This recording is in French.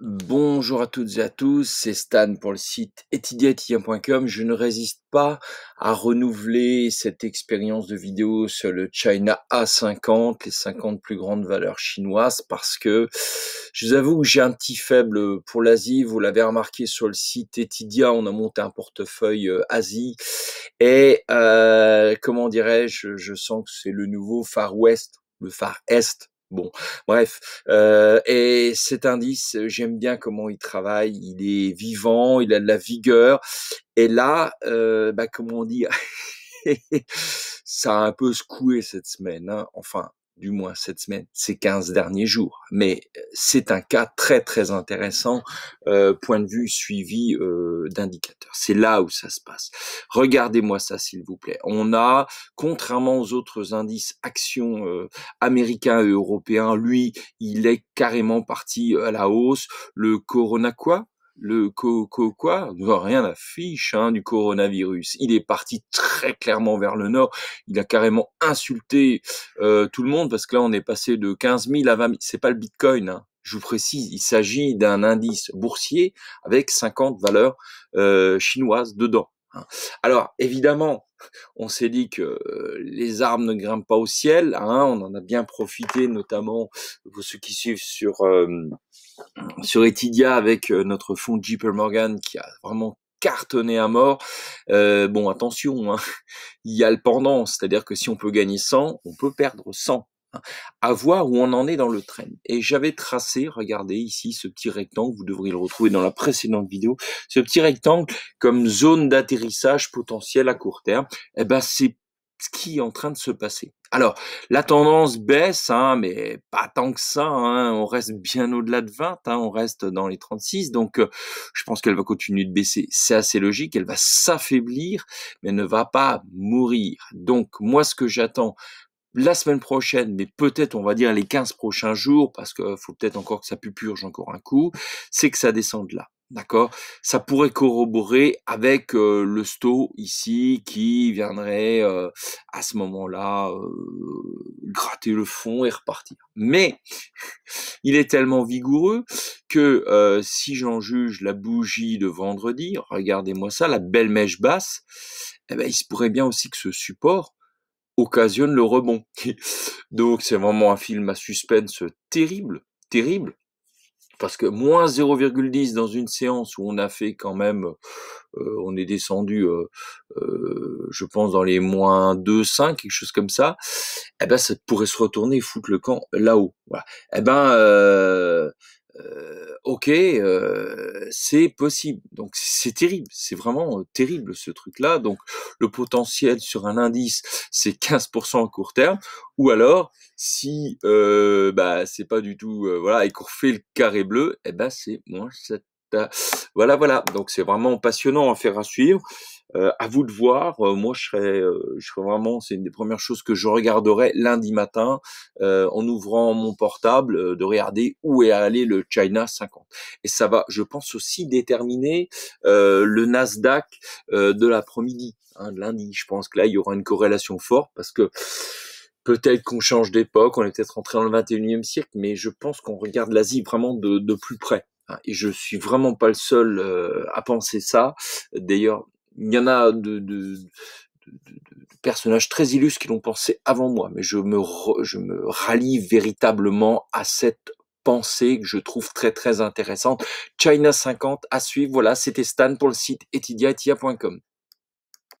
Bonjour à toutes et à tous, c'est Stan pour le site etidiatien.com. Je ne résiste pas à renouveler cette expérience de vidéo sur le China A50, les 50 plus grandes valeurs chinoises, parce que je vous avoue que j'ai un petit faible pour l'Asie. Vous l'avez remarqué sur le site Etidia, on a monté un portefeuille euh, Asie. Et euh, comment dirais-je, je sens que c'est le nouveau Far West, le Far Est Bon, bref. Euh, et cet indice, euh, j'aime bien comment il travaille. Il est vivant, il a de la vigueur. Et là, euh, bah, comment dire, ça a un peu secoué cette semaine. Hein, enfin, du moins cette semaine, ces 15 derniers jours. Mais euh, c'est un cas très très intéressant, euh, point de vue suivi euh, d'indicateurs. C'est là où ça se passe. Regardez-moi ça s'il vous plaît. On a, contrairement aux autres indices actions américains et européens, lui, il est carrément parti à la hausse. Le Corona quoi le co, co quoi rien affiche hein, du coronavirus. Il est parti très clairement vers le nord. Il a carrément insulté euh, tout le monde parce que là on est passé de 15 000 à 20 000. C'est pas le Bitcoin. Hein. Je vous précise, il s'agit d'un indice boursier avec 50 valeurs euh, chinoises dedans. Hein. Alors évidemment, on s'est dit que euh, les armes ne grimpent pas au ciel. Hein. on en a bien profité, notamment pour ceux qui suivent sur euh, sur Etidia avec euh, notre fonds J.P. Morgan qui a vraiment cartonné à mort. bon, attention, hein. il y a le pendant, c'est-à-dire que si on peut gagner 100, on peut perdre 100 à voir où on en est dans le train. Et j'avais tracé, regardez ici ce petit rectangle, vous devriez le retrouver dans la précédente vidéo, ce petit rectangle comme zone d'atterrissage potentiel à court terme, et eh ben c'est ce qui est en train de se passer. Alors, la tendance baisse, hein, mais pas tant que ça. Hein, on reste bien au-delà de 20, hein, on reste dans les 36. Donc, euh, je pense qu'elle va continuer de baisser. C'est assez logique. Elle va s'affaiblir, mais ne va pas mourir. Donc, moi, ce que j'attends la semaine prochaine, mais peut-être on va dire les 15 prochains jours, parce que faut peut-être encore que ça purge encore un coup, c'est que ça descende là. D'accord Ça pourrait corroborer avec euh, le sto ici qui viendrait euh, à ce moment-là euh, gratter le fond et repartir. Mais il est tellement vigoureux que si j'en juge la bougie de vendredi, regardez-moi ça, la belle mèche basse, eh ben, il se pourrait bien aussi que ce support occasionne le rebond. Donc c'est vraiment un film à suspense terrible, terrible. Parce que moins 0,10 dans une séance où on a fait quand même, euh, on est descendu, euh, euh, je pense, dans les moins 5 quelque chose comme ça, et eh ben ça pourrait se retourner et foutre le camp là-haut. Voilà. Eh ben euh, ok, euh, c'est possible. Donc c'est terrible, c'est vraiment terrible ce truc-là. Donc le potentiel sur un indice, c'est 15% à court terme. Ou alors, si bah c'est pas du tout voilà et qu'on fait le carré bleu, et eh ben c'est moins 7. Voilà, voilà. Donc c'est vraiment passionnant à faire à suivre. Euh, à vous de voir. Euh, moi, je serais, euh, je serais vraiment, c'est une des premières choses que je regarderai lundi matin en ouvrant mon portable, de regarder où est allé le China 50. Et ça va, je pense aussi déterminer le Nasdaq de l'après-midi, hein, de lundi. Je pense que là, il y aura une corrélation forte parce que peut-être qu'on change d'époque, on est peut-être rentré dans le 21e siècle, mais je pense qu'on regarde l'Asie vraiment de, de plus près. Hein. Et je suis vraiment pas le seul à penser ça. D'ailleurs, il y en a de, personnages très illustres qui l'ont pensé avant moi, mais je me, je rallie véritablement à cette pensée que je trouve très très intéressante. China 50 à suivre, voilà, c'était Stan pour le site etidia.com.